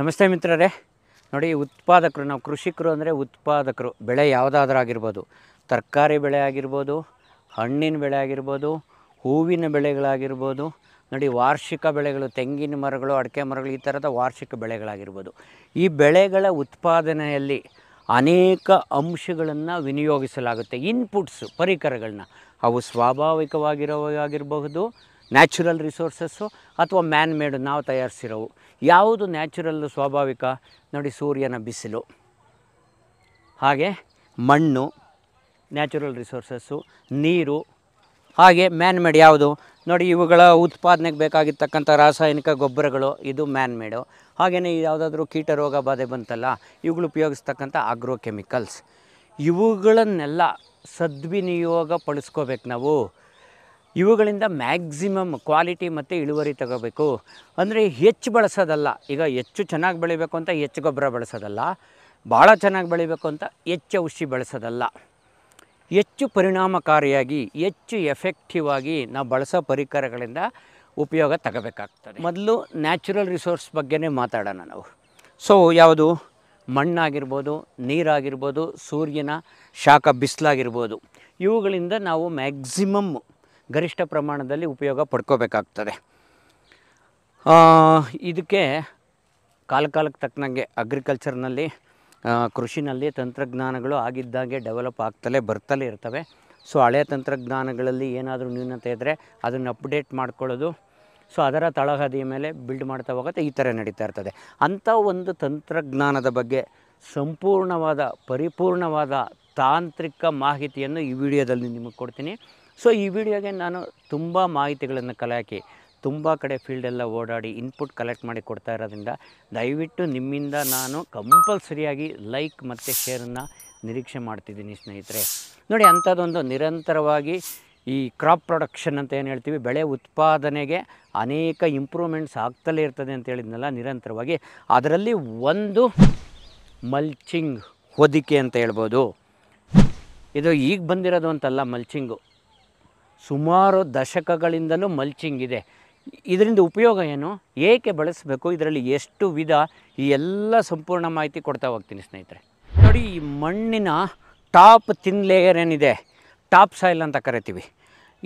ನಮಸ್ತೆ ಮಿತ್ರರೇ ನೋಡಿ ಉತ್ಪಾದಕರು ನಾವು ಕೃಷಿಕರು ಅಂದರೆ ಉತ್ಪಾದಕರು ಬೆಳೆ ಯಾವುದಾದ್ರೂ ಆಗಿರ್ಬೋದು ತರಕಾರಿ ಬೆಳೆ ಆಗಿರ್ಬೋದು ಹಣ್ಣಿನ ಬೆಳೆ ಆಗಿರ್ಬೋದು ಹೂವಿನ ಬೆಳೆಗಳಾಗಿರ್ಬೋದು ನೋಡಿ ವಾರ್ಷಿಕ ಬೆಳೆಗಳು ತೆಂಗಿನ ಮರಗಳು ಅಡಿಕೆ ಮರಗಳು ಈ ಥರದ ವಾರ್ಷಿಕ ಬೆಳೆಗಳಾಗಿರ್ಬೋದು ಈ ಬೆಳೆಗಳ ಉತ್ಪಾದನೆಯಲ್ಲಿ ಅನೇಕ ಅಂಶಗಳನ್ನು ವಿನಿಯೋಗಿಸಲಾಗುತ್ತೆ ಇನ್ಪುಟ್ಸು ಪರಿಕರಗಳನ್ನ ಅವು ಸ್ವಾಭಾವಿಕವಾಗಿರೋ ಆಗಿರಬಹುದು ನ್ಯಾಚುರಲ್ ರಿಸೋರ್ಸಸ್ಸು ಅಥವಾ ಮ್ಯಾನ್ ಮೇಡ್ ನಾವು ತಯಾರಿಸಿರೋವು ಯಾವುದು ನ್ಯಾಚುರಲ್ ಸ್ವಾಭಾವಿಕ ನೋಡಿ ಸೂರ್ಯನ ಬಿಸಿಲು ಹಾಗೆ ಮಣ್ಣು ನ್ಯಾಚುರಲ್ ರಿಸೋರ್ಸಸ್ಸು ನೀರು ಹಾಗೆ ಮ್ಯಾನ್ ಮೇಡ್ ಯಾವುದು ನೋಡಿ ಇವುಗಳ ಉತ್ಪಾದನೆಗೆ ಬೇಕಾಗಿರ್ತಕ್ಕಂಥ ರಾಸಾಯನಿಕ ಗೊಬ್ಬರಗಳು ಇದು ಮ್ಯಾನ್ ಮೇಡು ಹಾಗೆಯೇ ಯಾವುದಾದ್ರೂ ಕೀಟ ರೋಗ ಬಾಧೆ ಬಂತಲ್ಲ ಇವುಗಳು ಉಪಯೋಗಿಸ್ತಕ್ಕಂಥ ಆಗ್ರೋ ಕೆಮಿಕಲ್ಸ್ ಇವುಗಳನ್ನೆಲ್ಲ ಸದ್ವಿನಿಯೋಗ ಪಡಿಸ್ಕೋಬೇಕು ನಾವು ಇವುಗಳಿಂದ ಮ್ಯಾಕ್ಸಿಮಮ್ ಕ್ವಾಲಿಟಿ ಮತ್ತು ಇಳುವರಿ ತಗೋಬೇಕು ಅಂದರೆ ಹೆಚ್ಚು ಬಳಸೋದಲ್ಲ ಈಗ ಹೆಚ್ಚು ಚೆನ್ನಾಗಿ ಬೆಳಿಬೇಕು ಅಂತ ಹೆಚ್ಚು ಗೊಬ್ಬರ ಬಳಸೋದಲ್ಲ ಭಾಳ ಚೆನ್ನಾಗಿ ಬೆಳಿಬೇಕು ಅಂತ ಹೆಚ್ಚು ಔಷಧಿ ಬಳಸೋದಲ್ಲ ಹೆಚ್ಚು ಪರಿಣಾಮಕಾರಿಯಾಗಿ ಹೆಚ್ಚು ಎಫೆಕ್ಟಿವ್ ಆಗಿ ನಾವು ಬಳಸೋ ಪರಿಕರಗಳಿಂದ ಉಪಯೋಗ ತಗೋಬೇಕಾಗ್ತದೆ ಮೊದಲು ನ್ಯಾಚುರಲ್ ರಿಸೋರ್ಸ್ ಬಗ್ಗೆನೇ ಮಾತಾಡೋಣ ನಾವು ಸೊ ಯಾವುದು ಮಣ್ಣಾಗಿರ್ಬೋದು ನೀರಾಗಿರ್ಬೋದು ಸೂರ್ಯನ ಶಾಖ ಬಿಸಿಲಾಗಿರ್ಬೋದು ಇವುಗಳಿಂದ ನಾವು ಮ್ಯಾಕ್ಸಿಮಮ್ ಗರಿಷ್ಠ ಪ್ರಮಾಣದಲ್ಲಿ ಉಪಯೋಗ ಪಡ್ಕೋಬೇಕಾಗ್ತದೆ ಇದಕ್ಕೆ ಕಾಲಕಾಲಕ್ಕೆ ತಕ್ಕನಂಗೆ ಅಗ್ರಿಕಲ್ಚರ್ನಲ್ಲಿ ಕೃಷಿನಲ್ಲಿ ತಂತ್ರಜ್ಞಾನಗಳು ಆಗಿದ್ದಾಗೆ ಡೆವಲಪ್ ಆಗ್ತಲೇ ಬರ್ತಲೇ ಇರ್ತವೆ ಸೊ ಹಳೆಯ ತಂತ್ರಜ್ಞಾನಗಳಲ್ಲಿ ಏನಾದರೂ ನ್ಯೂನತೆ ಇದ್ದರೆ ಅದನ್ನು ಅಪ್ಡೇಟ್ ಮಾಡ್ಕೊಳ್ಳೋದು ಸೊ ಅದರ ತಳಹದಿಯ ಮೇಲೆ ಬಿಲ್ಡ್ ಮಾಡ್ತಾ ಹೋಗುತ್ತೆ ಈ ಥರ ನಡೀತಾ ಇರ್ತದೆ ಅಂಥ ಒಂದು ತಂತ್ರಜ್ಞಾನದ ಬಗ್ಗೆ ಸಂಪೂರ್ಣವಾದ ಪರಿಪೂರ್ಣವಾದ ತಾಂತ್ರಿಕ ಮಾಹಿತಿಯನ್ನು ಈ ವಿಡಿಯೋದಲ್ಲಿ ನಿಮಗೆ ಕೊಡ್ತೀನಿ ಸೊ ಈ ವಿಡಿಯೋಗೆ ನಾನು ತುಂಬ ಮಾಹಿತಿಗಳನ್ನು ಕಲೆ ತುಂಬ ಕಡೆ ಫೀಲ್ಡೆಲ್ಲ ಓಡಾಡಿ ಇನ್ಪುಟ್ ಕಲೆಕ್ಟ್ ಮಾಡಿ ಕೊಡ್ತಾ ಇರೋದ್ರಿಂದ ದಯವಿಟ್ಟು ನಿಮ್ಮಿಂದ ನಾನು ಕಂಪಲ್ಸರಿಯಾಗಿ ಲೈಕ್ ಮತ್ತು ಶೇರನ್ನು ನಿರೀಕ್ಷೆ ಮಾಡ್ತಿದ್ದೀನಿ ಸ್ನೇಹಿತರೆ ನೋಡಿ ಅಂಥದ್ದೊಂದು ನಿರಂತರವಾಗಿ ಈ ಕ್ರಾಪ್ ಪ್ರೊಡಕ್ಷನ್ ಅಂತ ಏನು ಹೇಳ್ತೀವಿ ಬೆಳೆ ಉತ್ಪಾದನೆಗೆ ಅನೇಕ ಇಂಪ್ರೂವ್ಮೆಂಟ್ಸ್ ಆಗ್ತಲೇ ಇರ್ತದೆ ಅಂತ ಹೇಳಿದ್ನಲ್ಲ ನಿರಂತರವಾಗಿ ಅದರಲ್ಲಿ ಒಂದು ಮಲ್ಚಿಂಗ್ ಹೊದಿಕೆ ಅಂತ ಹೇಳ್ಬೋದು ಇದು ಈಗ ಬಂದಿರೋದು ಅಂತಲ್ಲ ಮಲ್ಚಿಂಗು ಸುಮಾರು ದಶಕಗಳಿಂದಲೂ ಮಲ್ಚಿಂಗ್ ಇದೆ ಇದರಿಂದ ಉಪಯೋಗ ಏನು ಏಕೆ ಬಳಸಬೇಕು ಇದರಲ್ಲಿ ಎಷ್ಟು ವಿಧ ಈ ಎಲ್ಲ ಸಂಪೂರ್ಣ ಮಾಹಿತಿ ಕೊಡ್ತಾ ಹೋಗ್ತೀನಿ ಸ್ನೇಹಿತರೆ ನೋಡಿ ಈ ಮಣ್ಣಿನ ಟಾಪ್ ತಿನ್ ಲೇಯರ್ ಏನಿದೆ ಟಾಪ್ ಸಾಯಿಲ್ ಅಂತ ಕರಿತೀವಿ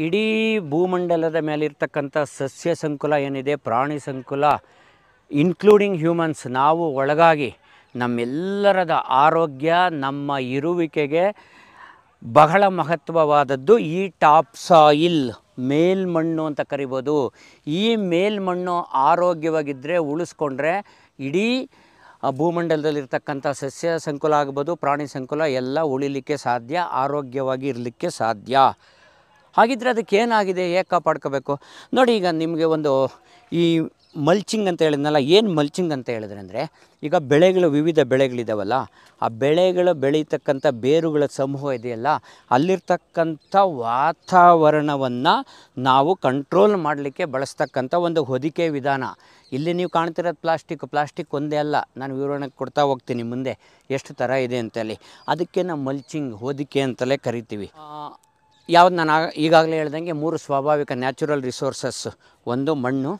ಇಡೀ ಭೂಮಂಡಲದ ಮೇಲಿರ್ತಕ್ಕಂಥ ಸಸ್ಯ ಸಂಕುಲ ಏನಿದೆ ಪ್ರಾಣಿ ಸಂಕುಲ ಇನ್ಕ್ಲೂಡಿಂಗ್ ಹ್ಯೂಮನ್ಸ್ ನಾವು ಒಳಗಾಗಿ ನಮ್ಮೆಲ್ಲರದ ಆರೋಗ್ಯ ನಮ್ಮ ಇರುವಿಕೆಗೆ ಬಹಳ ಮಹತ್ವವಾದದ್ದು ಈ ಟಾಪ್ ಸಾಯಿಲ್ ಮೇಲ್ಮಣ್ಣು ಅಂತ ಕರಿಬೋದು ಈ ಮೇಲ್ಮಣ್ಣು ಆರೋಗ್ಯವಾಗಿದ್ದರೆ ಉಳಿಸ್ಕೊಂಡ್ರೆ ಇಡೀ ಭೂಮಂಡಲದಲ್ಲಿರ್ತಕ್ಕಂಥ ಸಸ್ಯ ಸಂಕುಲ ಆಗ್ಬೋದು ಪ್ರಾಣಿ ಸಂಕುಲ ಎಲ್ಲ ಉಳಿಲಿಕ್ಕೆ ಸಾಧ್ಯ ಆರೋಗ್ಯವಾಗಿ ಇರಲಿಕ್ಕೆ ಸಾಧ್ಯ ಹಾಗಿದ್ದರೆ ಅದಕ್ಕೆ ಏನಾಗಿದೆ ಹೇಗೆ ಕಾಪಾಡ್ಕೋಬೇಕು ನೋಡಿ ಈಗ ನಿಮಗೆ ಒಂದು ಈ ಮಲ್ಚಿಂಗ್ ಅಂತ ಹೇಳಿದ್ನಲ್ಲ ಏನು ಮಲ್ಚಿಂಗ್ ಅಂತ ಹೇಳಿದ್ರೆ ಅಂದರೆ ಈಗ ಬೆಳೆಗಳು ವಿವಿಧ ಬೆಳೆಗಳಿದ್ದಾವಲ್ಲ ಆ ಬೆಳೆಗಳು ಬೆಳೀತಕ್ಕಂಥ ಬೇರುಗಳ ಸಮೂಹ ಇದೆಯಲ್ಲ ಅಲ್ಲಿರ್ತಕ್ಕಂಥ ವಾತಾವರಣವನ್ನು ನಾವು ಕಂಟ್ರೋಲ್ ಮಾಡಲಿಕ್ಕೆ ಬಳಸ್ತಕ್ಕಂಥ ಒಂದು ಹೊದಿಕೆ ವಿಧಾನ ಇಲ್ಲಿ ನೀವು ಕಾಣ್ತಿರೋದು ಪ್ಲಾಸ್ಟಿಕ್ ಪ್ಲಾಸ್ಟಿಕ್ ಒಂದೇ ಅಲ್ಲ ನಾನು ವಿವರಣೆ ಕೊಡ್ತಾ ಹೋಗ್ತೀನಿ ಮುಂದೆ ಎಷ್ಟು ಥರ ಇದೆ ಅಂತೇಳಿ ಅದಕ್ಕೆ ನಾವು ಮಲ್ಚಿಂಗ್ ಹೊದಿಕೆ ಅಂತಲೇ ಕರಿತೀವಿ ಯಾವ್ದು ನಾನು ಈಗಾಗಲೇ ಹೇಳ್ದಂಗೆ ಮೂರು ಸ್ವಾಭಾವಿಕ ನ್ಯಾಚುರಲ್ ರಿಸೋರ್ಸಸ್ ಒಂದು ಮಣ್ಣು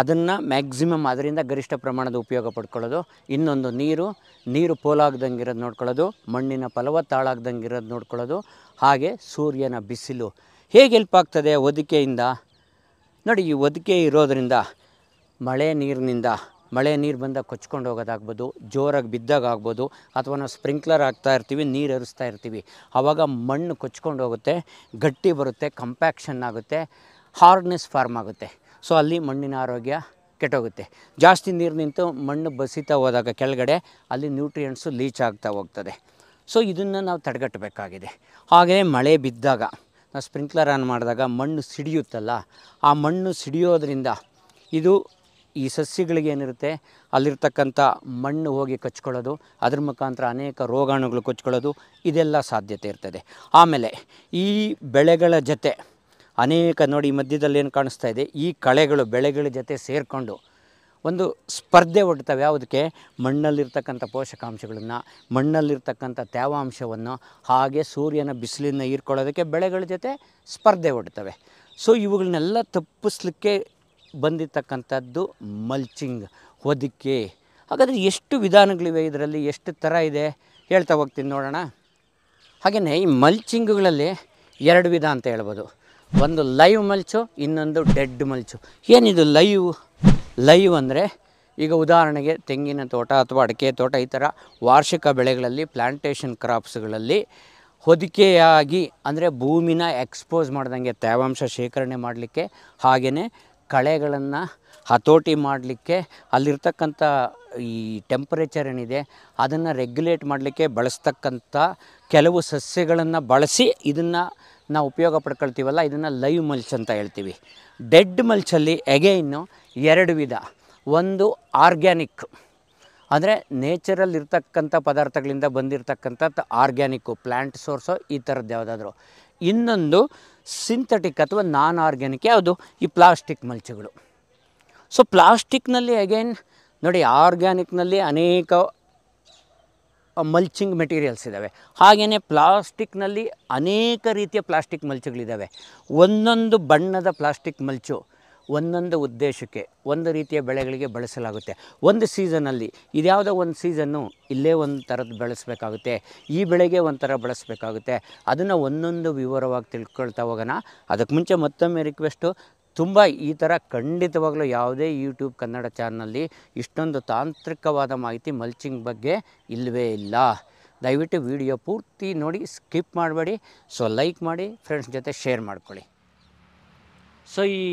ಅದನ್ನು ಮ್ಯಾಕ್ಸಿಮಮ್ ಅದರಿಂದ ಗರಿಷ್ಠ ಪ್ರಮಾಣದ ಉಪಯೋಗ ಪಡ್ಕೊಳ್ಳೋದು ಇನ್ನೊಂದು ನೀರು ನೀರು ಪೋಲಾಗ್ದಂಗೆ ಇರೋದು ನೋಡ್ಕೊಳ್ಳೋದು ಮಣ್ಣಿನ ಫಲವತ್ತಾಳಾಗ್ದಂಗೆ ಇರೋದು ನೋಡ್ಕೊಳ್ಳೋದು ಹಾಗೆ ಸೂರ್ಯನ ಬಿಸಿಲು ಹೇಗೆ ಹೆಲ್ಪ್ ಆಗ್ತದೆ ಒದಕೆಯಿಂದ ನೋಡಿ ಈ ಒದಿಕೆ ಇರೋದರಿಂದ ಮಳೆ ನೀರಿನಿಂದ ಮಳೆ ನೀರು ಬಂದಾಗ ಕೊಚ್ಕೊಂಡು ಹೋಗೋದಾಗ್ಬೋದು ಜೋರಾಗಿ ಬಿದ್ದಾಗ ಆಗ್ಬೋದು ಅಥವಾ ನಾವು ಸ್ಪ್ರಿಂಕ್ಲರ್ ಹಾಕ್ತಾ ಇರ್ತೀವಿ ನೀರು ಹರಿಸ್ತಾ ಇರ್ತೀವಿ ಆವಾಗ ಮಣ್ಣು ಕೊಚ್ಕೊಂಡು ಹೋಗುತ್ತೆ ಗಟ್ಟಿ ಬರುತ್ತೆ ಕಂಪ್ಯಾಕ್ಷನ್ ಆಗುತ್ತೆ ಹಾರ್ಡ್ನೆಸ್ ಫಾರ್ಮ್ ಆಗುತ್ತೆ ಸೊ ಅಲ್ಲಿ ಮಣ್ಣಿನ ಆರೋಗ್ಯ ಕೆಟ್ಟೋಗುತ್ತೆ ಜಾಸ್ತಿ ನೀರು ನಿಂತು ಮಣ್ಣು ಬಸಿತಾ ಹೋದಾಗ ಕೆಳಗಡೆ ಅಲ್ಲಿ ನ್ಯೂಟ್ರಿಯೆಂಟ್ಸು ಲೀಚ್ ಆಗ್ತಾ ಹೋಗ್ತದೆ ಸೊ ಇದನ್ನು ನಾವು ತಡೆಗಟ್ಟಬೇಕಾಗಿದೆ ಹಾಗೆಯೇ ಮಳೆ ಬಿದ್ದಾಗ ನಾವು ಸ್ಪ್ರಿಂಕ್ಲರ್ ಆನ್ ಮಾಡಿದಾಗ ಮಣ್ಣು ಸಿಡಿಯುತ್ತಲ್ಲ ಆ ಮಣ್ಣು ಸಿಡಿಯೋದ್ರಿಂದ ಇದು ಈ ಸಸ್ಯಗಳಿಗೆ ಏನಿರುತ್ತೆ ಅಲ್ಲಿರ್ತಕ್ಕಂಥ ಮಣ್ಣು ಹೋಗಿ ಕಚ್ಕೊಳ್ಳೋದು ಅದ್ರ ಮುಖಾಂತರ ಅನೇಕ ರೋಗಾಣುಗಳು ಕೊಚ್ಕೊಳ್ಳೋದು ಇದೆಲ್ಲ ಸಾಧ್ಯತೆ ಇರ್ತದೆ ಆಮೇಲೆ ಈ ಬೆಳೆಗಳ ಜೊತೆ ಅನೇಕ ನೋಡಿ ಈ ಮಧ್ಯದಲ್ಲಿ ಏನು ಕಾಣಿಸ್ತಾ ಇದೆ ಈ ಕಳೆಗಳು ಬೆಳೆಗಳ ಜೊತೆ ಸೇರಿಕೊಂಡು ಒಂದು ಸ್ಪರ್ಧೆ ಒಡ್ತವೆ ಯಾವುದಕ್ಕೆ ಮಣ್ಣಲ್ಲಿರ್ತಕ್ಕಂಥ ಪೋಷಕಾಂಶಗಳನ್ನು ಮಣ್ಣಲ್ಲಿರ್ತಕ್ಕಂಥ ತೇವಾಂಶವನ್ನು ಹಾಗೆ ಸೂರ್ಯನ ಬಿಸಿಲಿನ ಹೀರ್ಕೊಳ್ಳೋದಕ್ಕೆ ಬೆಳೆಗಳ ಜೊತೆ ಸ್ಪರ್ಧೆ ಒಡ್ತವೆ ಸೊ ಇವುಗಳನ್ನೆಲ್ಲ ತಪ್ಪಿಸ್ಲಿಕ್ಕೆ ಬಂದಿರತಕ್ಕಂಥದ್ದು ಮಲ್ಚಿಂಗ್ ಹೊದಿಕೆ ಹಾಗಾದರೆ ಎಷ್ಟು ವಿಧಾನಗಳಿವೆ ಇದರಲ್ಲಿ ಎಷ್ಟು ಥರ ಇದೆ ಹೇಳ್ತಾ ಹೋಗ್ತೀನಿ ನೋಡೋಣ ಹಾಗೆಯೇ ಈ ಮಲ್ಚಿಂಗ್ಗಳಲ್ಲಿ ಎರಡು ವಿಧ ಅಂತ ಹೇಳ್ಬೋದು ಒಂದು ಲೈವ್ ಮಲ್ಚು ಇನ್ನೊಂದು ಡೆಡ್ ಮಲ್ಚು ಏನಿದು ಲೈವ್ ಲೈವ್ ಅಂದರೆ ಈಗ ಉದಾಹರಣೆಗೆ ತೆಂಗಿನ ತೋಟ ಅಥವಾ ಅಡಿಕೆ ತೋಟ ಈ ಥರ ವಾರ್ಷಿಕ ಬೆಳೆಗಳಲ್ಲಿ ಪ್ಲ್ಯಾಂಟೇಷನ್ ಕ್ರಾಪ್ಸ್ಗಳಲ್ಲಿ ಹೊದಿಕೆಯಾಗಿ ಅಂದರೆ ಭೂಮಿನ ಎಕ್ಸ್ಪೋಸ್ ಮಾಡ್ದಂಗೆ ತೇವಾಂಶ ಶೇಖರಣೆ ಮಾಡಲಿಕ್ಕೆ ಹಾಗೆಯೇ ಕಳೆಗಳನ್ನು ಹತೋಟಿ ಮಾಡಲಿಕ್ಕೆ ಅಲ್ಲಿರ್ತಕ್ಕಂಥ ಈ ಟೆಂಪರೇಚರ್ ಏನಿದೆ ಅದನ್ನು ರೆಗ್ಯುಲೇಟ್ ಮಾಡಲಿಕ್ಕೆ ಬಳಸ್ತಕ್ಕಂಥ ಕೆಲವು ಸಸ್ಯಗಳನ್ನು ಬಳಸಿ ಇದನ್ನು ನಾವು ಉಪಯೋಗ ಪಡ್ಕೊಳ್ತೀವಲ್ಲ ಇದನ್ನು ಲೈವ್ ಮಲ್ಚ್ ಅಂತ ಹೇಳ್ತೀವಿ ಡೆಡ್ ಮಲ್ಚಲ್ಲಿ ಎಗೈನು ಎರಡು ವಿಧ ಒಂದು ಆರ್ಗ್ಯಾನಿಕ್ ಅಂದರೆ ನೇಚರಲ್ಲಿ ಇರ್ತಕ್ಕಂಥ ಪದಾರ್ಥಗಳಿಂದ ಬಂದಿರತಕ್ಕಂಥ ಆರ್ಗ್ಯಾನಿಕ್ಕು ಪ್ಲ್ಯಾಂಟ್ ಸೋರ್ಸು ಈ ಥರದ್ದು ಯಾವುದಾದ್ರು ಇನ್ನೊಂದು ಸಿಂಥೆಟಿಕ್ ಅಥವಾ ನಾನ್ ಆರ್ಗ್ಯಾನಿಕ್ ಯಾವುದು ಈ ಪ್ಲಾಸ್ಟಿಕ್ ಮಲ್ಚುಗಳು ಸೊ ಪ್ಲಾಸ್ಟಿಕ್ನಲ್ಲಿ ಅಗೈನ್ ನೋಡಿ ಆರ್ಗ್ಯಾನಿಕ್ನಲ್ಲಿ ಅನೇಕ ಮಲ್ಚಿಂಗ್ ಮೆಟೀರಿಯಲ್ಸ್ ಇದ್ದಾವೆ ಹಾಗೆಯೇ ಪ್ಲಾಸ್ಟಿಕ್ನಲ್ಲಿ ಅನೇಕ ರೀತಿಯ ಪ್ಲಾಸ್ಟಿಕ್ ಮಲ್ಚುಗಳಿದ್ದಾವೆ ಒಂದೊಂದು ಬಣ್ಣದ ಪ್ಲಾಸ್ಟಿಕ್ ಮಲ್ಚು ಒಂದೊಂದು ಉದ್ದೇಶಕ್ಕೆ ಒಂದು ರೀತಿಯ ಬೆಳೆಗಳಿಗೆ ಬಳಸಲಾಗುತ್ತೆ ಒಂದು ಸೀಸನಲ್ಲಿ ಇದ್ಯಾವುದೋ ಒಂದು ಸೀಸನ್ನು ಇಲ್ಲೇ ಒಂದು ಥರದ್ದು ಬೆಳೆಸಬೇಕಾಗುತ್ತೆ ಈ ಬೆಳೆಗೆ ಒಂಥರ ಬಳಸಬೇಕಾಗುತ್ತೆ ಅದನ್ನು ಒಂದೊಂದು ವಿವರವಾಗಿ ತಿಳ್ಕೊಳ್ತಾ ಹೋಗೋಣ ಅದಕ್ಕೆ ಮುಂಚೆ ಮತ್ತೊಮ್ಮೆ ರಿಕ್ವೆಸ್ಟು ತುಂಬ ಈ ಥರ ಖಂಡಿತವಾಗಲೂ ಯಾವುದೇ ಯೂಟ್ಯೂಬ್ ಕನ್ನಡ ಚಾನಲ್ಲಿ ಇಷ್ಟೊಂದು ತಾಂತ್ರಿಕವಾದ ಮಾಹಿತಿ ಮಲ್ಚಿಂಗ್ ಬಗ್ಗೆ ಇಲ್ಲವೇ ಇಲ್ಲ ದಯವಿಟ್ಟು ವಿಡಿಯೋ ಪೂರ್ತಿ ನೋಡಿ ಸ್ಕಿಪ್ ಮಾಡಬೇಡಿ ಸೊ ಲೈಕ್ ಮಾಡಿ ಫ್ರೆಂಡ್ಸ್ ಜೊತೆ ಶೇರ್ ಮಾಡ್ಕೊಳ್ಳಿ ಸೊ ಈ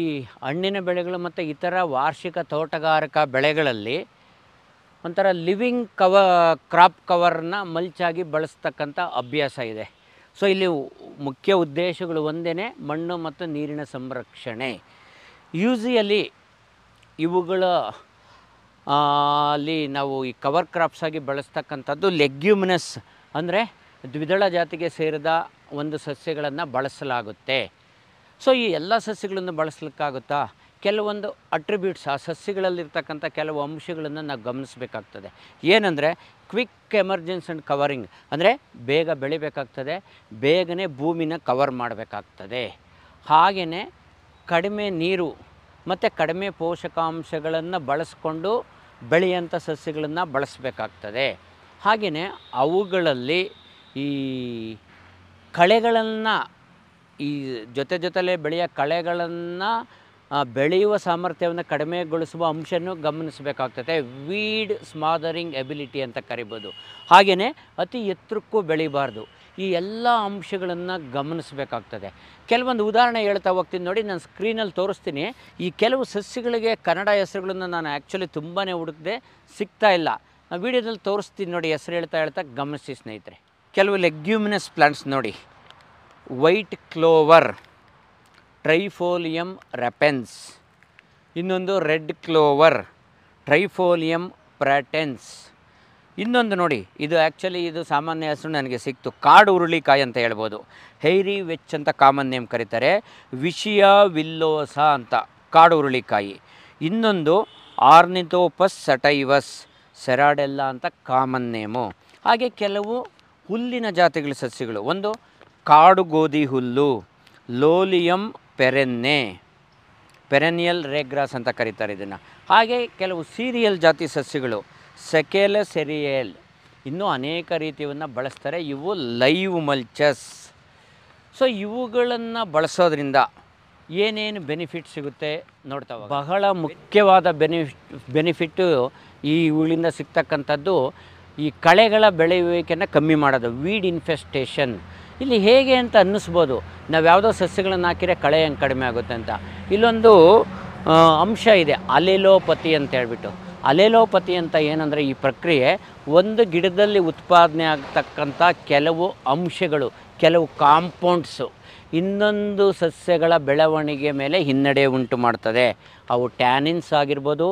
ಹಣ್ಣಿನ ಬೆಳೆಗಳು ಮತ್ತು ಇತರ ವಾರ್ಷಿಕ ತೋಟಗಾರಿಕಾ ಬೆಳೆಗಳಲ್ಲಿ ಒಂಥರ ಲಿವಿಂಗ್ ಕವ ಕ್ರಾಪ್ ಕವರ್ನ ಮಲ್ಚಾಗಿ ಬಳಸ್ತಕ್ಕಂಥ ಅಭ್ಯಾಸ ಇದೆ ಸೊ ಇಲ್ಲಿ ಮುಖ್ಯ ಉದ್ದೇಶಗಳು ಒಂದೇ ಮಣ್ಣು ಮತ್ತು ನೀರಿನ ಸಂರಕ್ಷಣೆ ಯೂಸಿಯಲಿ ಇವುಗಳ ಅಲ್ಲಿ ನಾವು ಈ ಕವರ್ ಕ್ರಾಪ್ಸ್ ಆಗಿ ಬಳಸ್ತಕ್ಕಂಥದ್ದು ಲೆಗ್ಯುಮಿನಸ್ ಅಂದರೆ ದ್ವಿದಳ ಜಾತಿಗೆ ಸೇರಿದ ಒಂದು ಸಸ್ಯಗಳನ್ನು ಬಳಸಲಾಗುತ್ತೆ ಸೊ ಈ ಎಲ್ಲ ಸಸ್ಯಗಳನ್ನು ಬಳಸಲಿಕ್ಕಾಗುತ್ತಾ ಕೆಲವೊಂದು ಅಟ್ರಿಬ್ಯೂಟ್ಸ್ ಆ ಸಸ್ಯಗಳಲ್ಲಿರ್ತಕ್ಕಂಥ ಕೆಲವು ಅಂಶಗಳನ್ನು ನಾವು ಗಮನಿಸಬೇಕಾಗ್ತದೆ ಏನಂದರೆ ಕ್ವಿಕ್ ಎಮರ್ಜೆನ್ಸಿ ಆ್ಯಂಡ್ ಕವರಿಂಗ್ ಅಂದರೆ ಬೇಗ ಬೆಳಿಬೇಕಾಗ್ತದೆ ಬೇಗನೆ ಭೂಮಿನ ಕವರ್ ಮಾಡಬೇಕಾಗ್ತದೆ ಹಾಗೆಯೇ ಕಡಿಮೆ ನೀರು ಮತ್ತು ಕಡಿಮೆ ಪೋಷಕಾಂಶಗಳನ್ನು ಬಳಸಿಕೊಂಡು ಬೆಳೆಯಂಥ ಸಸ್ಯಗಳನ್ನು ಬಳಸಬೇಕಾಗ್ತದೆ ಹಾಗೆಯೇ ಅವುಗಳಲ್ಲಿ ಈ ಕಳೆಗಳನ್ನು ಈ ಜೊತೆ ಜೊತೆಲೇ ಬೆಳೆಯೋ ಕಳೆಗಳನ್ನು ಬೆಳೆಯುವ ಸಾಮರ್ಥ್ಯವನ್ನು ಕಡಿಮೆಗೊಳಿಸುವ ಅಂಶನೂ ಗಮನಿಸಬೇಕಾಗ್ತದೆ ವೀಡ್ ಸ್ಮಾದರಿಂಗ್ ಎಬಿಲಿಟಿ ಅಂತ ಕರಿಬೋದು ಹಾಗೆಯೇ ಅತಿ ಎತ್ತರಕ್ಕೂ ಬೆಳೀಬಾರ್ದು ಈ ಎಲ್ಲ ಅಂಶಗಳನ್ನು ಗಮನಿಸಬೇಕಾಗ್ತದೆ ಕೆಲವೊಂದು ಉದಾಹರಣೆ ಹೇಳ್ತಾ ಹೋಗ್ತೀನಿ ನೋಡಿ ನಾನು ಸ್ಕ್ರೀನಲ್ಲಿ ತೋರಿಸ್ತೀನಿ ಈ ಕೆಲವು ಸಸ್ಯಗಳಿಗೆ ಕನ್ನಡ ಹೆಸರುಗಳನ್ನು ನಾನು ಆ್ಯಕ್ಚುಲಿ ತುಂಬಾ ಹುಡುಕಿದೆ ಸಿಗ್ತಾ ಇಲ್ಲ ನಾನು ವೀಡಿಯೋದಲ್ಲಿ ತೋರಿಸ್ತೀನಿ ನೋಡಿ ಹೆಸರು ಹೇಳ್ತಾ ಹೇಳ್ತಾ ಗಮನಿಸಿ ಸ್ನೇಹಿತರೆ ಕೆಲವು ಲೆಗ್ಯೂಮಿನಸ್ ಪ್ಲಾಂಟ್ಸ್ ನೋಡಿ ವೈಟ್ ಕ್ಲೋವರ್ ಟ್ರೈಫೋಲಿಯಂ ರೆಪೆನ್ಸ್ ಇನ್ನೊಂದು ರೆಡ್ ಕ್ಲೋವರ್ ಟ್ರೈಫೋಲಿಯಂ ಪ್ರಾಟೆನ್ಸ್ ಇನ್ನೊಂದು ನೋಡಿ ಇದು ಆ್ಯಕ್ಚುಲಿ ಇದು ಸಾಮಾನ್ಯ ಹೆಸರು ನನಗೆ ಸಿಕ್ತು ಕಾಡು ಉರುಳಿಕಾಯಿ ಅಂತ ಹೇಳ್ಬೋದು ಹೈರಿ ವೆಚ್ ಅಂತ ಕಾಮನ್ ನೇಮ್ ಕರೀತಾರೆ ವಿಷಿಯ ವಿಲ್ಲೋಸ ಅಂತ ಕಾಡು ಉರುಳಿಕಾಯಿ ಇನ್ನೊಂದು ಆರ್ನಿತೋಪಸ್ ಸಟೈವಸ್ ಸೆರಾಡೆಲ್ಲ ಅಂತ ಕಾಮನ್ ನೇಮು ಹಾಗೆ ಕೆಲವು ಹುಲ್ಲಿನ ಜಾತಿಗಳ ಸಸ್ಯಗಳು ಒಂದು ಕಾಡು ಗೋಧಿ ಹುಲ್ಲು ಲೋಲಿಯಂ ಪೆರೆನ್ನೆ ಪೆರೆನ್ನಿಯಲ್ ರೇಗ್ರಾಸ್ ಅಂತ ಕರೀತಾರೆ ಇದನ್ನು ಹಾಗೆ ಕೆಲವು ಸೀರಿಯಲ್ ಜಾತಿ ಸಸ್ಯಗಳು ಸೆಕೆಲ ಸೆರಿಯಲ್ ಇನ್ನೂ ಅನೇಕ ರೀತಿಯನ್ನು ಬಳಸ್ತಾರೆ ಇವು ಲೈವ್ ಮಲ್ಚಸ್ ಸೊ ಇವುಗಳನ್ನು ಬಳಸೋದ್ರಿಂದ ಏನೇನು ಬೆನಿಫಿಟ್ ಸಿಗುತ್ತೆ ನೋಡ್ತಾವೆ ಬಹಳ ಮುಖ್ಯವಾದ ಬೆನಿಫ್ ಬೆನಿಫಿಟ್ಟು ಈ ಇವುಗಳಿಂದ ಸಿಗ್ತಕ್ಕಂಥದ್ದು ಈ ಕಳೆಗಳ ಬೆಳೆಯುವಿಕೆಯನ್ನು ಕಮ್ಮಿ ಮಾಡೋದು ವೀಡ್ ಇನ್ಫೆಸ್ಟೇಷನ್ ಇಲ್ಲಿ ಹೇಗೆ ಅಂತ ಅನ್ನಿಸ್ಬೋದು ನಾವು ಯಾವುದೋ ಸಸ್ಯಗಳನ್ನು ಹಾಕಿದರೆ ಕಳೆ ಹೆಂಗೆ ಕಡಿಮೆ ಆಗುತ್ತೆ ಅಂತ ಇಲ್ಲೊಂದು ಅಂಶ ಇದೆ ಅಲೆಲೋಪತಿ ಅಂತ ಹೇಳ್ಬಿಟ್ಟು ಅಲೆಲೋಪತಿ ಅಂತ ಏನಂದರೆ ಈ ಪ್ರಕ್ರಿಯೆ ಒಂದು ಗಿಡದಲ್ಲಿ ಉತ್ಪಾದನೆ ಆಗ್ತಕ್ಕಂಥ ಕೆಲವು ಅಂಶಗಳು ಕೆಲವು ಕಾಂಪೌಂಡ್ಸು ಇನ್ನೊಂದು ಸಸ್ಯಗಳ ಬೆಳವಣಿಗೆ ಮೇಲೆ ಹಿನ್ನಡೆ ಉಂಟು ಮಾಡ್ತದೆ ಅವು ಟ್ಯಾನಿನ್ಸ್ ಆಗಿರ್ಬೋದು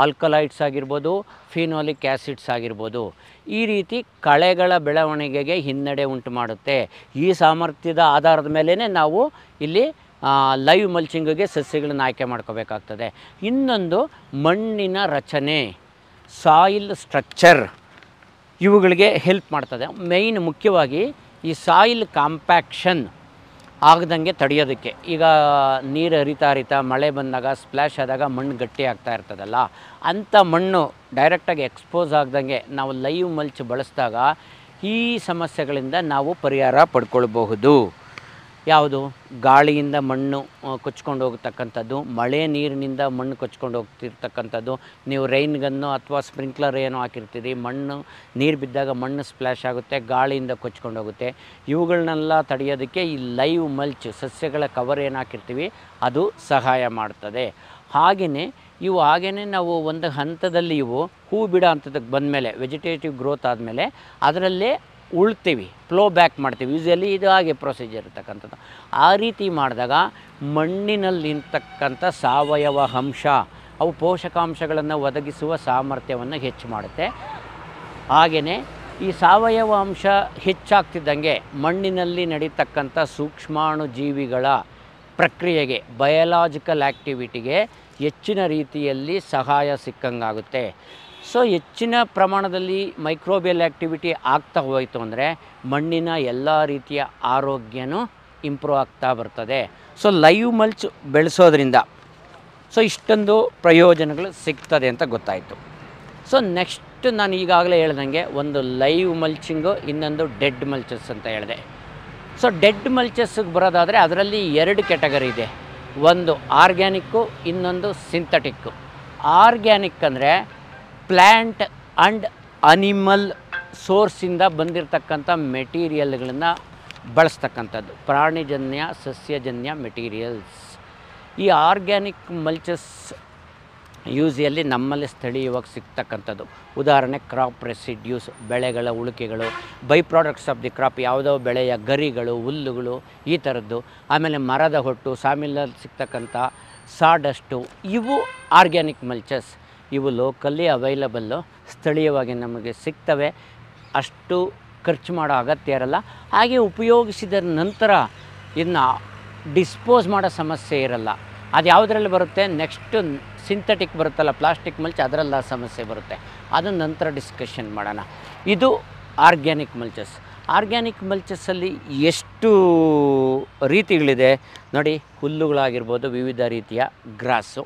ಆಲ್ಕಲೈಟ್ಸ್ ಆಗಿರ್ಬೋದು ಫಿನೋಲಿಕ್ ಆ್ಯಸಿಡ್ಸ್ ಆಗಿರ್ಬೋದು ಈ ರೀತಿ ಕಳೆಗಳ ಬೆಳವಣಿಗೆಗೆ ಹಿನ್ನಡೆ ಉಂಟು ಮಾಡುತ್ತೆ ಈ ಸಾಮರ್ಥ್ಯದ ಆಧಾರದ ಮೇಲೇ ನಾವು ಇಲ್ಲಿ ಲೈವ್ ಮಲ್ಚಿಂಗಿಗೆ ಸಸ್ಯಗಳನ್ನು ಆಯ್ಕೆ ಮಾಡ್ಕೋಬೇಕಾಗ್ತದೆ ಇನ್ನೊಂದು ಮಣ್ಣಿನ ರಚನೆ ಸಾಯಿಲ್ ಸ್ಟ್ರಕ್ಚರ್ ಇವುಗಳಿಗೆ ಹೆಲ್ಪ್ ಮಾಡ್ತದೆ ಮೇಯ್ನ್ ಮುಖ್ಯವಾಗಿ ಈ ಸಾಯಿಲ್ ಕಾಂಪ್ಯಾಕ್ಷನ್ ಆಗದಂಗೆ ತಡೆಯೋದಕ್ಕೆ ಈಗ ನೀರು ಹರಿತಾ ಹರಿತಾ ಮಳೆ ಬಂದಾಗ ಸ್ಪ್ಲ್ಯಾಶ್ ಆದಾಗ ಮಣ್ಣು ಗಟ್ಟಿ ಆಗ್ತಾ ಇರ್ತದಲ್ಲ ಅಂಥ ಮಣ್ಣು ಡೈರೆಕ್ಟಾಗಿ ಎಕ್ಸ್ಪೋಸ್ ಆಗ್ದಂಗೆ ನಾವು ಲೈವ್ ಮಲ್ಚ್ ಬಳಸಿದಾಗ ಈ ಸಮಸ್ಯೆಗಳಿಂದ ನಾವು ಪರಿಹಾರ ಪಡ್ಕೊಳ್ಬಹುದು ಯಾವುದು ಗಾಳಿಯಿಂದ ಮಣ್ಣು ಕೊಚ್ಕೊಂಡು ಹೋಗ್ತಕ್ಕಂಥದ್ದು ಮಳೆ ನೀರಿನಿಂದ ಮಣ್ಣು ಕೊಚ್ಕೊಂಡು ಹೋಗ್ತಿರ್ತಕ್ಕಂಥದ್ದು ನೀವು ರೈನ್ಗನ್ನು ಅಥವಾ ಸ್ಪ್ರಿಂಕ್ಲರ್ ಏನೋ ಹಾಕಿರ್ತೀರಿ ಮಣ್ಣು ನೀರು ಬಿದ್ದಾಗ ಮಣ್ಣು ಸ್ಪ್ಲ್ಯಾಶ್ ಆಗುತ್ತೆ ಗಾಳಿಯಿಂದ ಕೊಚ್ಕೊಂಡು ಹೋಗುತ್ತೆ ಇವುಗಳನ್ನೆಲ್ಲ ತಡೆಯೋದಕ್ಕೆ ಈ ಲೈವ್ ಮಲ್ಚ್ ಸಸ್ಯಗಳ ಕವರ್ ಏನು ಹಾಕಿರ್ತೀವಿ ಅದು ಸಹಾಯ ಮಾಡ್ತದೆ ಹಾಗೆಯೇ ಇವು ಹಾಗೆಯೇ ನಾವು ಒಂದು ಹಂತದಲ್ಲಿ ಇವು ಹೂ ಬಿಡೋ ಹಂತದಕ್ಕೆ ಬಂದಮೇಲೆ ವೆಜಿಟೇಟಿವ್ ಗ್ರೋತ್ ಆದಮೇಲೆ ಅದರಲ್ಲೇ ಉಳ್ತೀವಿ ಫ್ಲೋ ಬ್ಯಾಕ್ ಮಾಡ್ತೀವಿ ಯೂಸಲಿ ಇದು ಹಾಗೆ ಪ್ರೊಸೀಜರ್ ಇರ್ತಕ್ಕಂಥದ್ದು ಆ ರೀತಿ ಮಾಡಿದಾಗ ಮಣ್ಣಿನಲ್ಲಿರ್ತಕ್ಕಂಥ ಸಾವಯವ ಅಂಶ ಅವು ಪೋಷಕಾಂಶಗಳನ್ನು ಒದಗಿಸುವ ಸಾಮರ್ಥ್ಯವನ್ನು ಹೆಚ್ಚು ಮಾಡುತ್ತೆ ಹಾಗೆಯೇ ಈ ಸಾವಯವ ಅಂಶ ಹೆಚ್ಚಾಗ್ತಿದ್ದಂಗೆ ಮಣ್ಣಿನಲ್ಲಿ ನಡೀತಕ್ಕಂಥ ಸೂಕ್ಷ್ಮಾಣು ಜೀವಿಗಳ ಪ್ರಕ್ರಿಯೆಗೆ ಬಯಲಾಜಿಕಲ್ ಆ್ಯಕ್ಟಿವಿಟಿಗೆ ಹೆಚ್ಚಿನ ರೀತಿಯಲ್ಲಿ ಸಹಾಯ ಸಿಕ್ಕಂಗಾಗುತ್ತೆ ಸೊ ಹೆಚ್ಚಿನ ಪ್ರಮಾಣದಲ್ಲಿ ಮೈಕ್ರೋಬಿಯಲ್ ಆ್ಯಕ್ಟಿವಿಟಿ ಆಗ್ತಾ ಹೋಯಿತು ಅಂದರೆ ಮಣ್ಣಿನ ಎಲ್ಲ ರೀತಿಯ ಆರೋಗ್ಯನೂ ಇಂಪ್ರೂವ್ ಆಗ್ತಾ ಬರ್ತದೆ ಸೊ ಲೈವ್ ಮಲ್ಚ್ ಬೆಳೆಸೋದ್ರಿಂದ ಸೊ ಇಷ್ಟೊಂದು ಪ್ರಯೋಜನಗಳು ಸಿಗ್ತದೆ ಅಂತ ಗೊತ್ತಾಯಿತು ಸೊ ನೆಕ್ಸ್ಟ್ ನಾನು ಈಗಾಗಲೇ ಹೇಳ್ದಂಗೆ ಒಂದು ಲೈವ್ ಮಲ್ಚಿಂಗು ಇನ್ನೊಂದು ಡೆಡ್ ಮಲ್ಚಸ್ ಅಂತ ಹೇಳಿದೆ ಸೊ ಡೆಡ್ ಮಲ್ಚಸ್ಸಿಗೆ ಬರೋದಾದರೆ ಅದರಲ್ಲಿ ಎರಡು ಕೆಟಗರಿ ಇದೆ ಒಂದು ಆರ್ಗ್ಯಾನಿಕ್ಕು ಇನ್ನೊಂದು ಸಿಂಥೆಟಿಕ್ಕು ಆರ್ಗ್ಯಾನಿಕ್ ಅಂದರೆ ಪ್ಲ್ಯಾಂಟ್ ಆ್ಯಂಡ್ ಅನಿಮಲ್ ಸೋರ್ಸಿಂದ ಬಂದಿರತಕ್ಕಂಥ ಮೆಟೀರಿಯಲ್ಗಳನ್ನು ಬಳಸ್ತಕ್ಕಂಥದ್ದು ಪ್ರಾಣಿಜನ್ಯ ಸಸ್ಯಜನ್ಯ ಮೆಟೀರಿಯಲ್ಸ್ ಈ ಆರ್ಗ್ಯಾನಿಕ್ ಮಲ್ಚಸ್ ಯೂಸಿಯಲ್ಲಿ ನಮ್ಮಲ್ಲಿ ಸ್ಥಳೀಯವಾಗಿ ಸಿಗ್ತಕ್ಕಂಥದ್ದು ಉದಾಹರಣೆ ಕ್ರಾಪ್ ರೆಸಿಡ್ಯೂಸ್ ಬೆಳೆಗಳ ಉಳಿಕೆಗಳು by products of the crop ಯಾವುದೋ ಬೆಳೆಯ ಗರಿಗಳು ಹುಲ್ಲುಗಳು ಈ ಥರದ್ದು ಆಮೇಲೆ ಮರದ ಹೊಟ್ಟು ಸಾಮಿಲಲ್ಲಿ ಸಿಗ್ತಕ್ಕಂಥ ಸಾಡಷ್ಟು ಇವು ಆರ್ಗ್ಯಾನಿಕ್ ಮಲ್ಚಸ್ ಇವು ಲೋಕಲ್ಲಿ ಅವೈಲಬಲ್ಲು ಸ್ಥಳೀಯವಾಗಿ ನಮಗೆ ಸಿಗ್ತವೆ ಅಷ್ಟು ಖರ್ಚು ಮಾಡೋ ಅಗತ್ಯ ಇರಲ್ಲ ಹಾಗೆ ಉಪಯೋಗಿಸಿದ ನಂತರ ಇದನ್ನ ಡಿಸ್ಪೋಸ್ ಮಾಡೋ ಸಮಸ್ಯೆ ಇರಲ್ಲ ಅದು ಯಾವುದರಲ್ಲಿ ಬರುತ್ತೆ ನೆಕ್ಸ್ಟು ಸಿಂಥೆಟಿಕ್ ಬರುತ್ತಲ್ಲ ಪ್ಲಾಸ್ಟಿಕ್ ಮಲ್ಚ್ ಅದರಲ್ಲ ಸಮಸ್ಯೆ ಬರುತ್ತೆ ಅದನ್ನ ನಂತರ ಡಿಸ್ಕಷನ್ ಮಾಡೋಣ ಇದು ಆರ್ಗ್ಯಾನಿಕ್ ಮಲ್ಚಸ್ ಆರ್ಗ್ಯಾನಿಕ್ ಮಲ್ಚಸ್ಸಲ್ಲಿ ಎಷ್ಟು ರೀತಿಗಳಿದೆ ನೋಡಿ ಹುಲ್ಲುಗಳಾಗಿರ್ಬೋದು ವಿವಿಧ ರೀತಿಯ ಗ್ರಾಸು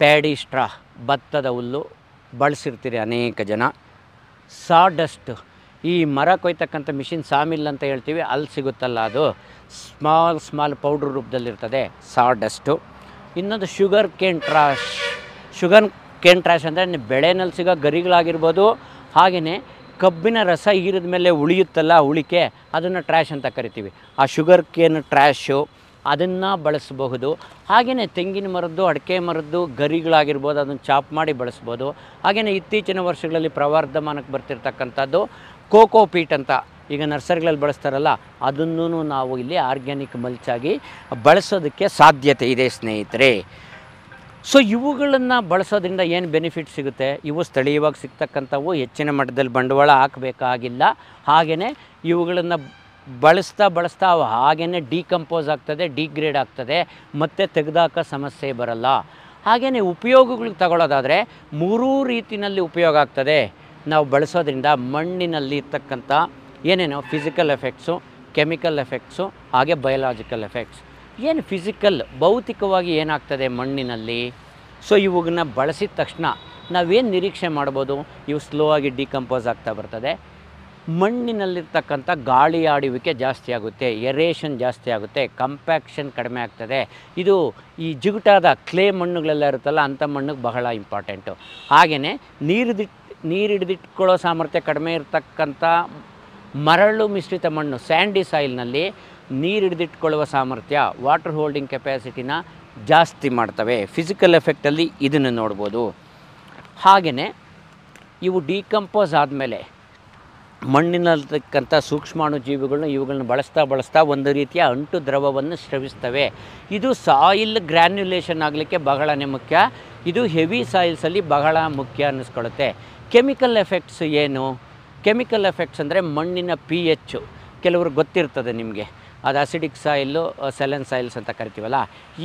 ಪ್ಯಾಡಿ ಸ್ಟ್ರಾ ಭತ್ತದ ಹುಲ್ಲು ಬಳಸಿರ್ತೀರಿ ಅನೇಕ ಜನ ಸಾಡಸ್ಟ್ ಈ ಮರ ಕೊಯ್ತಕ್ಕಂಥ ಮಿಷಿನ್ ಸಾಮಿಲ್ ಅಂತ ಹೇಳ್ತೀವಿ ಅಲ್ಲಿ ಸಿಗುತ್ತಲ್ಲ ಅದು ಸ್ಮಾಲ್ ಸ್ಮಾಲ್ ಪೌಡ್ರ್ ರೂಪದಲ್ಲಿರ್ತದೆ ಡಸ್ಟು ಇನ್ನೊಂದು sugar cane trash sugar cane trash ಅಂದರೆ ಬೆಳೆನಲ್ಲಿ ಸಿಗೋ ಗರಿಗಳಾಗಿರ್ಬೋದು ಹಾಗೆಯೇ ಕಬ್ಬಿನ ರಸ ಹೀರಿದ ಮೇಲೆ ಉಳಿಯುತ್ತಲ್ಲ ಉಳಿಕೆ ಅದನ್ನು ಟ್ರ್ಯಾಶ್ ಅಂತ ಕರಿತೀವಿ ಆ ಶುಗರ್ ಕೇನ್ ಟ್ರ್ಯಾಶು ಅದನ್ನು ಬಳಸಬಹುದು ಹಾಗೆಯೇ ತೆಂಗಿನ ಮರದ್ದು ಅಡಿಕೆ ಮರದ್ದು ಗರಿಗಳಾಗಿರ್ಬೋದು ಅದನ್ನು ಚಾಪ್ ಮಾಡಿ ಬಳಸ್ಬೋದು ಹಾಗೆಯೇ ಇತ್ತೀಚಿನ ವರ್ಷಗಳಲ್ಲಿ ಪ್ರವರ್ಧಮಾನಕ್ಕೆ ಬರ್ತಿರ್ತಕ್ಕಂಥದ್ದು ಕೋಕೋ ಪೀಟ್ ಅಂತ ಈಗ ನರ್ಸರಿಗಳಲ್ಲಿ ಬಳಸ್ತಾರಲ್ಲ ಅದನ್ನೂ ನಾವು ಇಲ್ಲಿ ಆರ್ಗ್ಯಾನಿಕ್ ಮಲ್ಚಾಗಿ ಬಳಸೋದಕ್ಕೆ ಸಾಧ್ಯತೆ ಇದೆ ಸ್ನೇಹಿತರೆ ಸೊ ಇವುಗಳನ್ನು ಬಳಸೋದ್ರಿಂದ ಏನು ಬೆನಿಫಿಟ್ ಸಿಗುತ್ತೆ ಇವು ಸ್ಥಳೀಯವಾಗಿ ಸಿಗ್ತಕ್ಕಂಥವು ಹೆಚ್ಚಿನ ಮಟ್ಟದಲ್ಲಿ ಬಂಡವಾಳ ಹಾಕಬೇಕಾಗಿಲ್ಲ ಹಾಗೆಯೇ ಇವುಗಳನ್ನು ಬಳಸ್ತಾ ಬಳಸ್ತಾ ಹಾಗೇ ಡಿಕಂಪೋಸ್ ಆಗ್ತದೆ ಡಿಗ್ರೇಡ್ ಆಗ್ತದೆ ಮತ್ತೆ ತೆಗೆದಾಕ ಸಮಸ್ಯೆ ಬರಲ್ಲ ಹಾಗೆಯೇ ಉಪಯೋಗಗಳಿಗೆ ತಗೊಳ್ಳೋದಾದರೆ ಮೂರೂ ರೀತಿಯಲ್ಲಿ ಉಪಯೋಗ ಆಗ್ತದೆ ನಾವು ಬಳಸೋದ್ರಿಂದ ಮಣ್ಣಿನಲ್ಲಿ ಇರ್ತಕ್ಕಂಥ ಏನೇನೋ ಫಿಸಿಕಲ್ ಎಫೆಕ್ಟ್ಸು ಕೆಮಿಕಲ್ ಎಫೆಕ್ಟ್ಸು ಹಾಗೆ ಬಯಲಾಜಿಕಲ್ ಎಫೆಕ್ಟ್ಸ್ ಏನು ಫಿಸಿಕಲ್ ಭೌತಿಕವಾಗಿ ಏನಾಗ್ತದೆ ಮಣ್ಣಿನಲ್ಲಿ ಸೊ ಇವುಗಳನ್ನ ಬಳಸಿದ ತಕ್ಷಣ ನಾವೇನು ನಿರೀಕ್ಷೆ ಮಾಡ್ಬೋದು ಇವು ಸ್ಲೋ ಆಗಿ ಡಿಕಂಪೋಸ್ ಆಗ್ತಾ ಬರ್ತದೆ ಮಣ್ಣಿನಲ್ಲಿರ್ತಕ್ಕಂಥ ಗಾಳಿ ಆಡುವಿಕೆ ಜಾಸ್ತಿ ಆಗುತ್ತೆ ಎರೇಷನ್ ಜಾಸ್ತಿ ಆಗುತ್ತೆ ಕಂಪ್ಯಾಕ್ಷನ್ ಕಡಿಮೆ ಆಗ್ತದೆ ಇದು ಈ ಜಿಗುಟಾದ ಕ್ಲೇ ಮಣ್ಣುಗಳೆಲ್ಲ ಇರುತ್ತಲ್ಲ ಅಂಥ ಮಣ್ಣಿಗೆ ಬಹಳ ಇಂಪಾರ್ಟೆಂಟು ಹಾಗೆಯೇ ನೀರಿದಿಟ್ ನೀರು ಹಿಡಿದಿಟ್ಕೊಳ್ಳೋ ಸಾಮರ್ಥ್ಯ ಕಡಿಮೆ ಇರತಕ್ಕಂಥ ಮರಳು ಮಿಶ್ರಿತ ಮಣ್ಣು ಸ್ಯಾಂಡಿ ಸಾಯಿಲ್ನಲ್ಲಿ ನೀರು ಸಾಮರ್ಥ್ಯ ವಾಟರ್ ಹೋಲ್ಡಿಂಗ್ ಕೆಪ್ಯಾಸಿಟಿನ ಜಾಸ್ತಿ ಮಾಡ್ತವೆ ಫಿಸಿಕಲ್ ಎಫೆಕ್ಟಲ್ಲಿ ಇದನ್ನು ನೋಡ್ಬೋದು ಹಾಗೆಯೇ ಇವು ಡಿಕಂಪೋಸ್ ಆದಮೇಲೆ ಮಣ್ಣಿನಲ್ಲಿರ್ತಕ್ಕಂಥ ಸೂಕ್ಷ್ಮಾಣು ಜೀವಿಗಳನ್ನ ಇವುಗಳನ್ನ ಬಳಸ್ತಾ ಬಳಸ್ತಾ ಒಂದು ರೀತಿಯ ಅಂಟು ದ್ರವವನ್ನು ಸ್ರವಿಸ್ತವೆ ಇದು ಸಾಯಿಲ್ ಗ್ರ್ಯಾನ್ಯುಲೇಷನ್ ಆಗಲಿಕ್ಕೆ ಬಹಳನೇ ಮುಖ್ಯ ಇದು ಹೆವಿ ಸಾಯಿಲ್ಸಲ್ಲಿ ಬಹಳ ಮುಖ್ಯ ಅನ್ನಿಸ್ಕೊಳ್ಳುತ್ತೆ ಕೆಮಿಕಲ್ ಎಫೆಕ್ಟ್ಸ್ ಏನು ಕೆಮಿಕಲ್ ಎಫೆಕ್ಟ್ಸ್ ಅಂದರೆ ಮಣ್ಣಿನ ಪಿ ಎಚ್ ಕೆಲವರು ಗೊತ್ತಿರ್ತದೆ ನಿಮಗೆ ಅದು ಅಸಿಡಿಕ್ ಸಾಯಿಲು ಸೆಲೆನ್ ಸಾಯಿಲ್ಸ್ ಅಂತ ಕರಿತೀವಲ್ಲ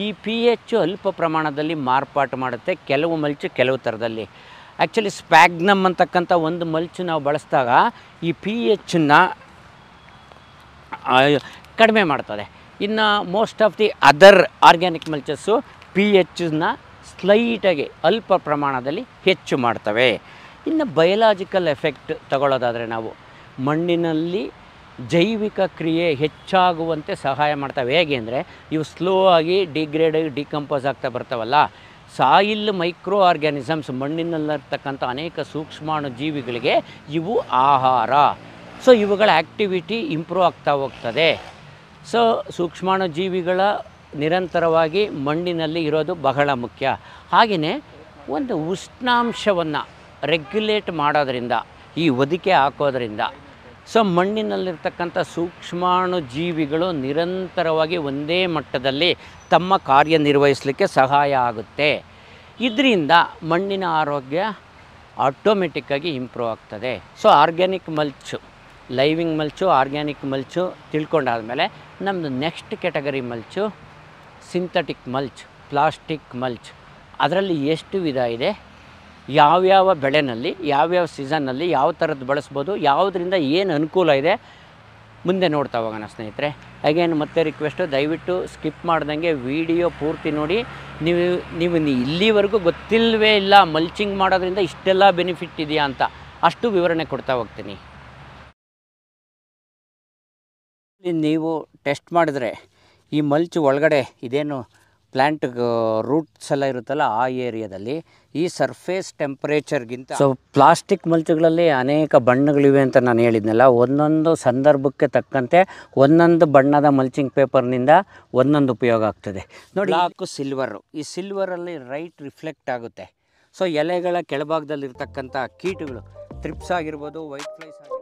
ಈ ಪಿ ಎಚ್ಚು ಅಲ್ಪ ಪ್ರಮಾಣದಲ್ಲಿ ಮಾರ್ಪಾಟು ಮಾಡುತ್ತೆ ಕೆಲವು ಮಲ್ಚು ಕೆಲವು ಥರದಲ್ಲಿ ಆ್ಯಕ್ಚುಲಿ ಸ್ಪ್ಯಾಗ್ನಮ್ ಅಂತಕ್ಕಂಥ ಒಂದು ಮಲ್ಚು ನಾವು ಬಳಸಿದಾಗ ಈ ಪಿ ಎಚ್ನ ಕಡಿಮೆ ಮಾಡ್ತದೆ ಇನ್ನು most of the other organic mulches P ಎಚ್ಚನ್ನ ಸ್ಲೈಟಾಗಿ ಅಲ್ಪ ಪ್ರಮಾಣದಲ್ಲಿ ಹೆಚ್ಚು ಮಾಡ್ತವೆ ಇನ್ನು ಬಯಲಾಜಿಕಲ್ ಎಫೆಕ್ಟ್ ತಗೊಳ್ಳೋದಾದರೆ ನಾವು ಮಣ್ಣಿನಲ್ಲಿ ಜೈವಿಕ ಕ್ರಿಯೆ ಹೆಚ್ಚಾಗುವಂತೆ ಸಹಾಯ ಮಾಡ್ತವೆ ಹೇಗೆ ಅಂದರೆ ಇವು ಸ್ಲೋ ಆಗಿ ಡಿಗ್ರೇಡ್ ಡಿಕಂಪೋಸ್ ಆಗ್ತಾ ಬರ್ತಾವಲ್ಲ ಸಾಯಿಲ್ ಮೈಕ್ರೋ ಆರ್ಗ್ಯಾನಿಸಮ್ಸ್ ಮಣ್ಣಿನಲ್ಲಿರ್ತಕ್ಕಂಥ ಅನೇಕ ಸೂಕ್ಷ್ಮಾಣು ಜೀವಿಗಳಿಗೆ ಇವು ಆಹಾರ ಸೊ ಇವುಗಳ ಆ್ಯಕ್ಟಿವಿಟಿ ಇಂಪ್ರೂವ್ ಆಗ್ತಾ ಹೋಗ್ತದೆ ಸೊ ಸೂಕ್ಷ್ಮಾಣು ಜೀವಿಗಳ ನಿರಂತರವಾಗಿ ಮಣ್ಣಿನಲ್ಲಿ ಇರೋದು ಬಹಳ ಮುಖ್ಯ ಹಾಗೆಯೇ ಒಂದು ಉಷ್ಣಾಂಶವನ್ನು ರೆಗ್ಯುಲೇಟ್ ಮಾಡೋದರಿಂದ ಈ ಒದಿಕೆ ಹಾಕೋದ್ರಿಂದ ಸೊ ಮಣ್ಣಿನಲ್ಲಿರ್ತಕ್ಕಂಥ ಸೂಕ್ಷ್ಮಾಣು ಜೀವಿಗಳು ನಿರಂತರವಾಗಿ ಒಂದೇ ಮಟ್ಟದಲ್ಲಿ ತಮ್ಮ ಕಾರ್ಯನಿರ್ವಹಿಸಲಿಕ್ಕೆ ಸಹಾಯ ಆಗುತ್ತೆ ಇದರಿಂದ ಮಣ್ಣಿನ ಆರೋಗ್ಯ ಆಟೋಮೆಟಿಕ್ಕಾಗಿ ಇಂಪ್ರೂವ್ ಆಗ್ತದೆ so organic mulch living mulch organic mulch ತಿಳ್ಕೊಂಡಾದಮೇಲೆ ನಮ್ಮದು next category mulch synthetic mulch plastic mulch ಅದರಲ್ಲಿ ಎಷ್ಟು ವಿಧ ಇದೆ ಯಾವ್ಯಾವ ಬೆಳೆನಲ್ಲಿ ಯಾವ್ಯಾವ ಸೀಸನ್ನಲ್ಲಿ ಯಾವ ಥರದ್ದು ಬಳಸ್ಬೋದು ಯಾವುದರಿಂದ ಏನು ಅನುಕೂಲ ಇದೆ ಮುಂದೆ ನೋಡ್ತಾ ಹೋಗೋಣ ಸ್ನೇಹಿತರೆ ಅಗೇನ್ ಮತ್ತೆ ರಿಕ್ವೆಸ್ಟು ದಯವಿಟ್ಟು ಸ್ಕಿಪ್ ಮಾಡ್ದಂಗೆ ವಿಡಿಯೋ ಪೂರ್ತಿ ನೋಡಿ ನೀವು ನೀವು ಇಲ್ಲಿವರೆಗೂ ಗೊತ್ತಿಲ್ವೇ ಇಲ್ಲ ಮಲ್ಚಿಂಗ್ ಮಾಡೋದ್ರಿಂದ ಇಷ್ಟೆಲ್ಲ ಬೆನಿಫಿಟ್ ಇದೆಯಾ ಅಂತ ಅಷ್ಟು ವಿವರಣೆ ಕೊಡ್ತಾ ಹೋಗ್ತೀನಿ ನೀವು ಟೆಸ್ಟ್ ಮಾಡಿದ್ರೆ ಈ ಮಲ್ಚ್ ಒಳಗಡೆ ಇದೇನು ಪ್ಲ್ಯಾಂಟ್ ರೂಟ್ಸ್ ಎಲ್ಲ ಇರುತ್ತಲ್ಲ ಆ ಏರಿಯಾದಲ್ಲಿ ಈ ಸರ್ಫೇಸ್ ಟೆಂಪ್ರೇಚರ್ಗಿಂತ ಸೊ ಪ್ಲಾಸ್ಟಿಕ್ ಮಲ್ಚುಗಳಲ್ಲಿ ಅನೇಕ ಬಣ್ಣಗಳಿವೆ ಅಂತ ನಾನು ಹೇಳಿದ್ನಲ್ಲ ಒಂದೊಂದು ಸಂದರ್ಭಕ್ಕೆ ತಕ್ಕಂತೆ ಒಂದೊಂದು ಬಣ್ಣದ ಮಲ್ಚಿಂಗ್ ಪೇಪರ್ನಿಂದ ಒಂದೊಂದು ಉಪಯೋಗ ಆಗ್ತದೆ ನೋಡಿ ಹಾಕು ಸಿಲ್ವರು ಈ ಸಿಲ್ವರಲ್ಲಿ ರೈಟ್ ರಿಫ್ಲೆಕ್ಟ್ ಆಗುತ್ತೆ ಸೊ ಎಲೆಗಳ ಕೆಳಭಾಗದಲ್ಲಿರ್ತಕ್ಕಂಥ ಕೀಟಗಳು ಟ್ರಿಪ್ಸ್ ಆಗಿರ್ಬೋದು ವೈಟ್ ಫ್ಲೈಸ್